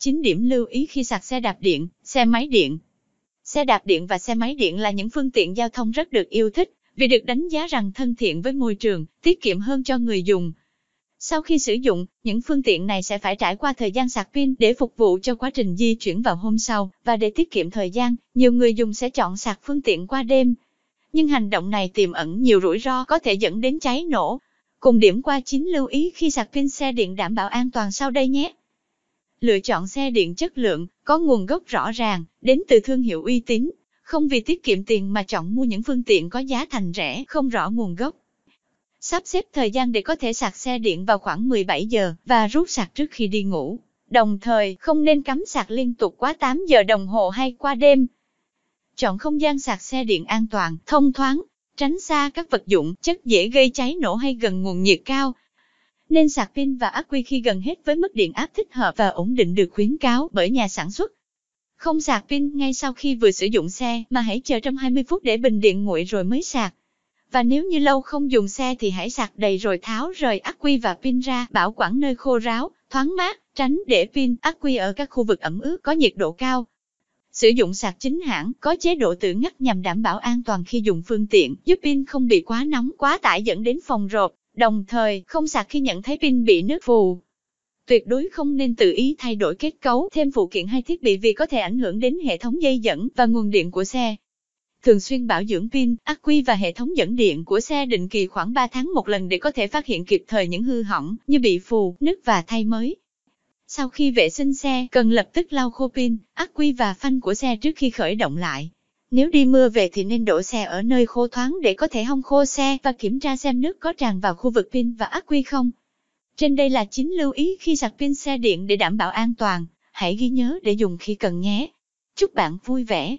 9 điểm lưu ý khi sạc xe đạp điện, xe máy điện. Xe đạp điện và xe máy điện là những phương tiện giao thông rất được yêu thích, vì được đánh giá rằng thân thiện với môi trường, tiết kiệm hơn cho người dùng. Sau khi sử dụng, những phương tiện này sẽ phải trải qua thời gian sạc pin để phục vụ cho quá trình di chuyển vào hôm sau, và để tiết kiệm thời gian, nhiều người dùng sẽ chọn sạc phương tiện qua đêm. Nhưng hành động này tiềm ẩn nhiều rủi ro có thể dẫn đến cháy nổ. Cùng điểm qua 9 lưu ý khi sạc pin xe điện đảm bảo an toàn sau đây nhé lựa chọn xe điện chất lượng, có nguồn gốc rõ ràng, đến từ thương hiệu uy tín, không vì tiết kiệm tiền mà chọn mua những phương tiện có giá thành rẻ, không rõ nguồn gốc. Sắp xếp thời gian để có thể sạc xe điện vào khoảng 17 giờ và rút sạc trước khi đi ngủ. Đồng thời, không nên cắm sạc liên tục quá 8 giờ đồng hồ hay qua đêm. Chọn không gian sạc xe điện an toàn, thông thoáng, tránh xa các vật dụng, chất dễ gây cháy nổ hay gần nguồn nhiệt cao, nên sạc pin và ắc quy khi gần hết với mức điện áp thích hợp và ổn định được khuyến cáo bởi nhà sản xuất. Không sạc pin ngay sau khi vừa sử dụng xe mà hãy chờ trong 20 phút để bình điện nguội rồi mới sạc. Và nếu như lâu không dùng xe thì hãy sạc đầy rồi tháo rời ắc quy và pin ra, bảo quản nơi khô ráo, thoáng mát, tránh để pin ắc quy ở các khu vực ẩm ướt có nhiệt độ cao. Sử dụng sạc chính hãng có chế độ tự ngắt nhằm đảm bảo an toàn khi dùng phương tiện, giúp pin không bị quá nóng quá tải dẫn đến phòng rộp đồng thời không sạc khi nhận thấy pin bị nứt phù. Tuyệt đối không nên tự ý thay đổi kết cấu thêm phụ kiện hay thiết bị vì có thể ảnh hưởng đến hệ thống dây dẫn và nguồn điện của xe. Thường xuyên bảo dưỡng pin, ắc quy và hệ thống dẫn điện của xe định kỳ khoảng 3 tháng một lần để có thể phát hiện kịp thời những hư hỏng như bị phù, nứt và thay mới. Sau khi vệ sinh xe, cần lập tức lau khô pin, ắc quy và phanh của xe trước khi khởi động lại. Nếu đi mưa về thì nên đổ xe ở nơi khô thoáng để có thể hong khô xe và kiểm tra xem nước có tràn vào khu vực pin và ắc quy không. Trên đây là 9 lưu ý khi sạc pin xe điện để đảm bảo an toàn. Hãy ghi nhớ để dùng khi cần nhé. Chúc bạn vui vẻ!